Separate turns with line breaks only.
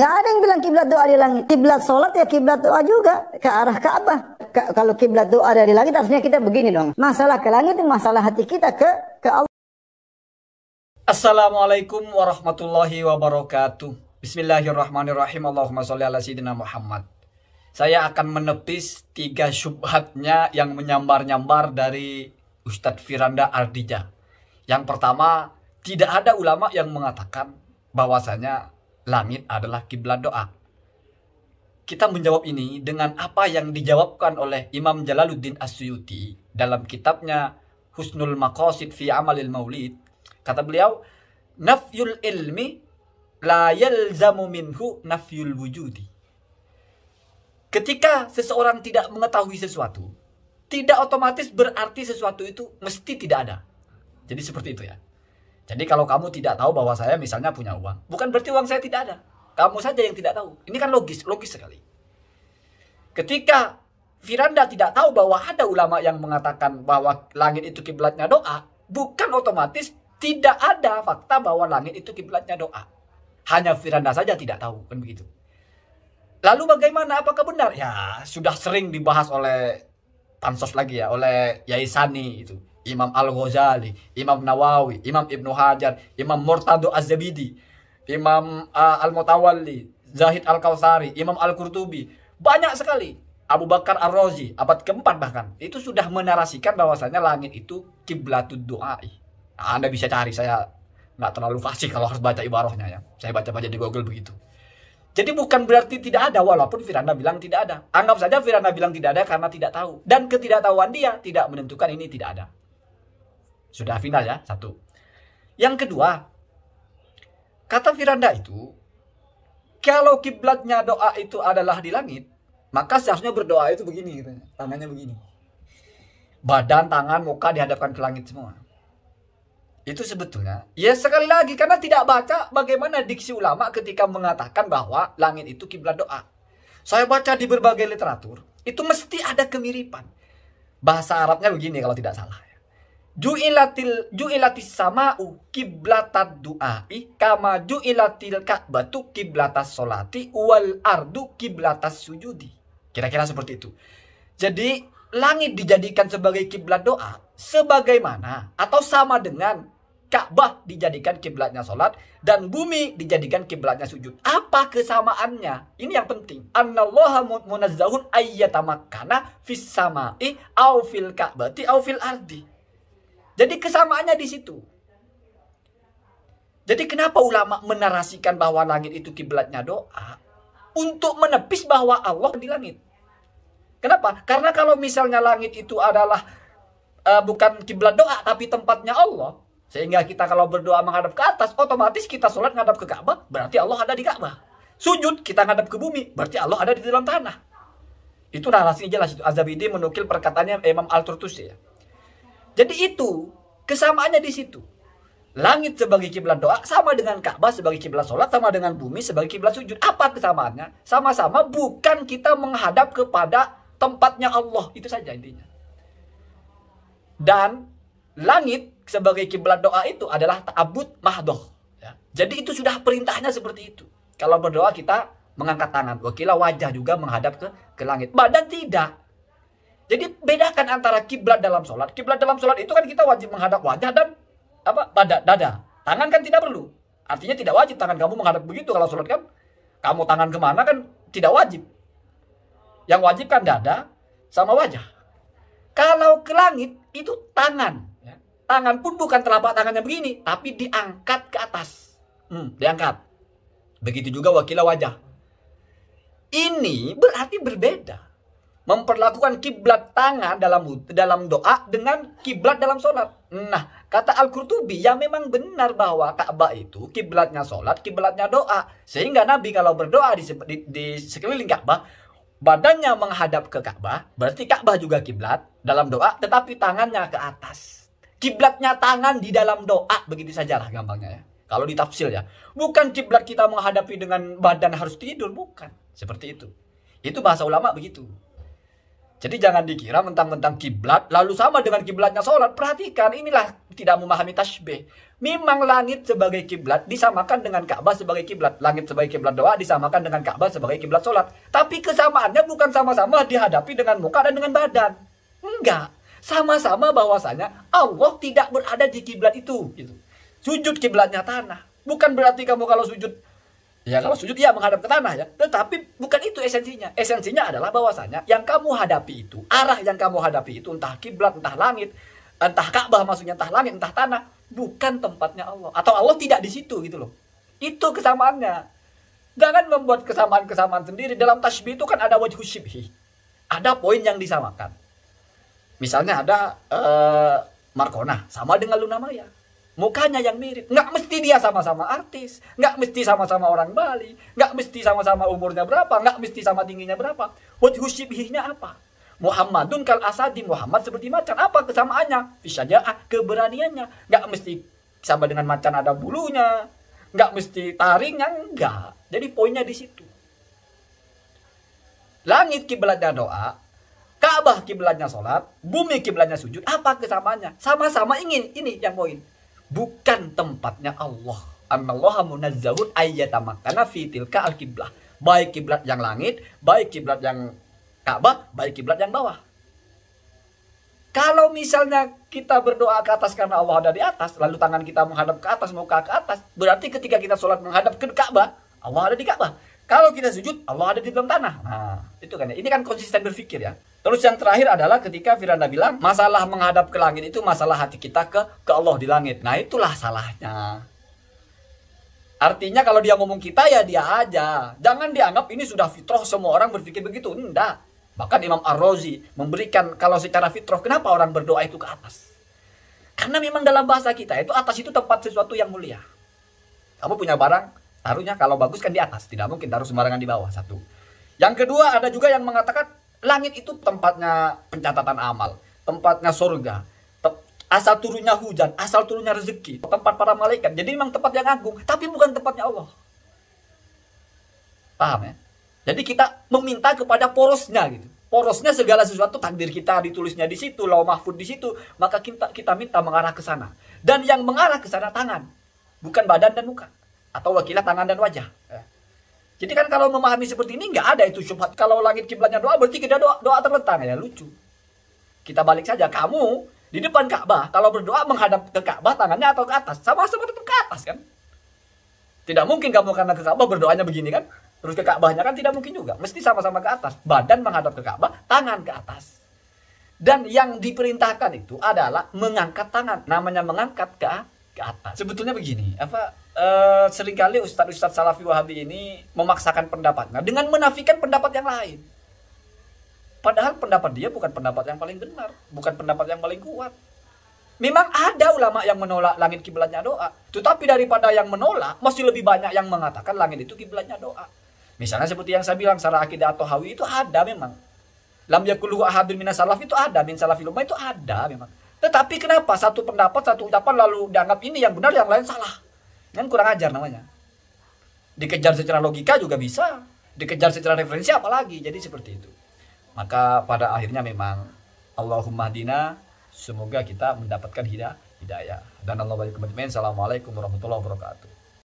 Nggak ada yang bilang kiblat doa di langit. Kiblat sholat ya kiblat doa juga ke arah Ka'bah. Ka kalau kiblat doa dari langit harusnya kita begini dong. Masalah ke langit masalah hati kita ke ke Allah. Assalamualaikum warahmatullahi wabarakatuh. Bismillahirrahmanirrahim. Allahumma sholli ala sayyidina Muhammad. Saya akan menepis tiga syubhatnya yang menyambar-nyambar dari Ustadz Firanda Ardija. Yang pertama, tidak ada ulama yang mengatakan bahwasanya langit adalah kiblat doa. Kita menjawab ini dengan apa yang dijawabkan oleh Imam Jalaluddin Asyuti dalam kitabnya Husnul Maqasid fi Amalil Maulid. Kata beliau, nafyul ilmi la yalzamu minhu nafyul wujudi. Ketika seseorang tidak mengetahui sesuatu, tidak otomatis berarti sesuatu itu mesti tidak ada. Jadi seperti itu ya. Jadi kalau kamu tidak tahu bahwa saya misalnya punya uang, bukan berarti uang saya tidak ada. Kamu saja yang tidak tahu. Ini kan logis, logis sekali. Ketika Firanda tidak tahu bahwa ada ulama yang mengatakan bahwa langit itu kiblatnya doa, bukan otomatis tidak ada fakta bahwa langit itu kiblatnya doa. Hanya Firanda saja tidak tahu, kan begitu. Lalu bagaimana? Apakah benar? Ya, sudah sering dibahas oleh pansos lagi ya, oleh Yaisani itu. Imam Al-Ghazali, Imam Nawawi, Imam Ibnu Hajar, Imam Murtado Az-Zabidi, Imam uh, Al-Mutawalli, Zahid Al-Kautsari, Imam Al-Qurtubi. Banyak sekali. Abu Bakar Ar-Razi, abad keempat bahkan. Itu sudah menarasikan bahwasanya langit itu kiblatud du'ai. Nah, Anda bisa cari, saya nggak terlalu fasih kalau harus baca ibarohnya ya. Saya baca-baca di Google begitu. Jadi bukan berarti tidak ada walaupun Firanda bilang tidak ada. Anggap saja Firanda bilang tidak ada karena tidak tahu. Dan ketidaktahuan dia tidak menentukan ini tidak ada. Sudah final ya, satu. Yang kedua, kata Firanda itu, kalau kiblatnya doa itu adalah di langit, maka seharusnya berdoa itu begini, gitu. tangannya begini. Badan, tangan, muka dihadapkan ke langit semua. Itu sebetulnya, ya sekali lagi, karena tidak baca bagaimana diksi ulama ketika mengatakan bahwa langit itu kiblat doa. Saya baca di berbagai literatur, itu mesti ada kemiripan. Bahasa Arabnya begini kalau tidak salah. Ju'ilatil ju'ilatis sama'u kiblatad du'ai kama ju'ilatil ka'batu kiblatas solati wal ardu kiblatas sujudi. Kira-kira seperti itu. Jadi langit dijadikan sebagai kiblat doa sebagaimana atau sama dengan Ka'bah dijadikan kiblatnya solat dan bumi dijadikan kiblatnya sujud. Apa kesamaannya? Ini yang penting. Annallaha munazzahun ayyatamakana fis sama'i au fil ka'bati au fil ardi. Jadi kesamaannya di situ. Jadi kenapa ulama menarasikan bahwa langit itu kiblatnya doa? Untuk menepis bahwa Allah di langit. Kenapa? Karena kalau misalnya langit itu adalah uh, bukan kiblat doa tapi tempatnya Allah, sehingga kita kalau berdoa menghadap ke atas, otomatis kita sholat menghadap ke Ka'bah, berarti Allah ada di Ka'bah. Sujud kita menghadap ke bumi, berarti Allah ada di dalam tanah. Itu narasinya jelas itu. Azabidi menukil perkataannya Imam Al-Turtusi ya. Jadi itu kesamaannya di situ. Langit sebagai kiblat doa sama dengan Ka'bah sebagai kiblat sholat sama dengan bumi sebagai kiblat sujud. Apa kesamaannya? Sama-sama bukan kita menghadap kepada tempatnya Allah itu saja intinya. Dan langit sebagai kiblat doa itu adalah ta'abud mahdoh. Ya. Jadi itu sudah perintahnya seperti itu. Kalau berdoa kita mengangkat tangan. Wakilah wajah juga menghadap ke, ke langit. Badan tidak. Jadi bedakan antara kiblat dalam sholat. Kiblat dalam sholat itu kan kita wajib menghadap wajah dan apa dada, dada. Tangan kan tidak perlu. Artinya tidak wajib tangan kamu menghadap begitu kalau sholat kan. Kamu tangan kemana kan tidak wajib. Yang wajib kan dada sama wajah. Kalau ke langit itu tangan. Ya. Tangan pun bukan telapak tangannya begini. Tapi diangkat ke atas. Hmm, diangkat. Begitu juga wakilah wajah. Ini berarti berbeda memperlakukan kiblat tangan dalam dalam doa dengan kiblat dalam sholat. Nah, kata Al-Qurtubi yang memang benar bahwa Ka'bah itu kiblatnya sholat, kiblatnya doa. Sehingga Nabi kalau berdoa di, di, di sekeliling Ka'bah, badannya menghadap ke Ka'bah, berarti Ka'bah juga kiblat dalam doa, tetapi tangannya ke atas. Kiblatnya tangan di dalam doa, begitu saja lah gampangnya ya. Kalau ditafsir ya, bukan kiblat kita menghadapi dengan badan harus tidur, bukan. Seperti itu. Itu bahasa ulama begitu. Jadi jangan dikira mentang-mentang kiblat lalu sama dengan kiblatnya sholat. Perhatikan inilah tidak memahami tasbih. Memang langit sebagai kiblat disamakan dengan Ka'bah sebagai kiblat. Langit sebagai kiblat doa disamakan dengan Ka'bah sebagai kiblat sholat. Tapi kesamaannya bukan sama-sama dihadapi dengan muka dan dengan badan. Enggak. Sama-sama bahwasanya Allah tidak berada di kiblat itu. Gitu. Sujud kiblatnya tanah. Bukan berarti kamu kalau sujud Ya kalau sujud ya menghadap ke tanah ya. Tetapi bukan itu esensinya. Esensinya adalah bahwasanya yang kamu hadapi itu, arah yang kamu hadapi itu entah kiblat, entah langit, entah Ka'bah maksudnya entah langit, entah tanah, bukan tempatnya Allah. Atau Allah tidak di situ gitu loh. Itu kesamaannya. Jangan membuat kesamaan-kesamaan sendiri. Dalam tasbih itu kan ada wajhu syibhi. Ada poin yang disamakan. Misalnya ada uh, eh, Markona sama dengan Luna Maya mukanya yang mirip. Nggak mesti dia sama-sama artis, nggak mesti sama-sama orang Bali, nggak mesti sama-sama umurnya berapa, nggak mesti sama tingginya berapa. Wajhu apa? Muhammadun kal asadi Muhammad seperti macan apa kesamaannya bisa ah, keberaniannya nggak mesti sama dengan macan ada bulunya nggak mesti taringnya enggak jadi poinnya di situ langit kiblatnya doa Ka'bah kiblatnya sholat, bumi kiblatnya sujud. Apa kesamaannya? Sama-sama ingin. Ini yang poin bukan tempatnya Allah. Annallaha munazzahun ayyata makana fi tilka al-qiblah. Baik kiblat yang langit, baik kiblat yang Ka'bah, baik kiblat yang bawah. Kalau misalnya kita berdoa ke atas karena Allah ada di atas, lalu tangan kita menghadap ke atas, muka ke atas, berarti ketika kita sholat menghadap ke Ka'bah, Allah ada di Ka'bah. Kalau kita sujud, Allah ada di dalam tanah. Nah, itu kan ya. Ini kan konsisten berpikir ya. Terus yang terakhir adalah ketika Firanda bilang, masalah menghadap ke langit itu masalah hati kita ke ke Allah di langit. Nah, itulah salahnya. Artinya kalau dia ngomong kita ya dia aja. Jangan dianggap ini sudah fitrah semua orang berpikir begitu. Enggak. Bahkan Imam Ar-Razi memberikan kalau secara fitrah kenapa orang berdoa itu ke atas? Karena memang dalam bahasa kita itu atas itu tempat sesuatu yang mulia. Kamu punya barang, Taruhnya kalau bagus kan di atas, tidak mungkin taruh sembarangan di bawah satu. Yang kedua ada juga yang mengatakan langit itu tempatnya pencatatan amal, tempatnya surga, asal turunnya hujan, asal turunnya rezeki, tempat para malaikat. Jadi memang tempat yang agung, tapi bukan tempatnya Allah. Paham ya? Jadi kita meminta kepada porosnya gitu. Porosnya segala sesuatu takdir kita ditulisnya di situ, lau mahfud di situ, maka kita kita minta mengarah ke sana. Dan yang mengarah ke sana tangan, bukan badan dan muka atau wakilah tangan dan wajah. Eh. Jadi kan kalau memahami seperti ini nggak ada itu syubhat. Kalau langit kiblatnya doa berarti kita doa, doa terlentang ya lucu. Kita balik saja kamu di depan Ka'bah kalau berdoa menghadap ke Ka'bah tangannya atau ke atas sama seperti ke atas kan. Tidak mungkin kamu karena ke Ka'bah berdoanya begini kan. Terus ke Ka'bahnya kan tidak mungkin juga. Mesti sama-sama ke atas. Badan menghadap ke Ka'bah, tangan ke atas. Dan yang diperintahkan itu adalah mengangkat tangan. Namanya mengangkat ke ke atas. Sebetulnya begini, apa uh, seringkali ustadz-ustadz salafi wahabi ini memaksakan pendapatnya dengan menafikan pendapat yang lain. Padahal pendapat dia bukan pendapat yang paling benar, bukan pendapat yang paling kuat. Memang ada ulama yang menolak langit kiblatnya doa, tetapi daripada yang menolak masih lebih banyak yang mengatakan langit itu kiblatnya doa. Misalnya seperti yang saya bilang salah akidah atau hawi itu ada memang. Lam yakuluhu ahadun minas salaf itu ada, min salafil itu ada memang. Tetapi kenapa satu pendapat, satu ucapan lalu dianggap ini yang benar, yang lain salah? kan kurang ajar namanya dikejar secara logika juga bisa dikejar secara referensi apalagi jadi seperti itu maka pada akhirnya memang Allahumma dina semoga kita mendapatkan hidayah dan Allah balik assalamualaikum warahmatullahi wabarakatuh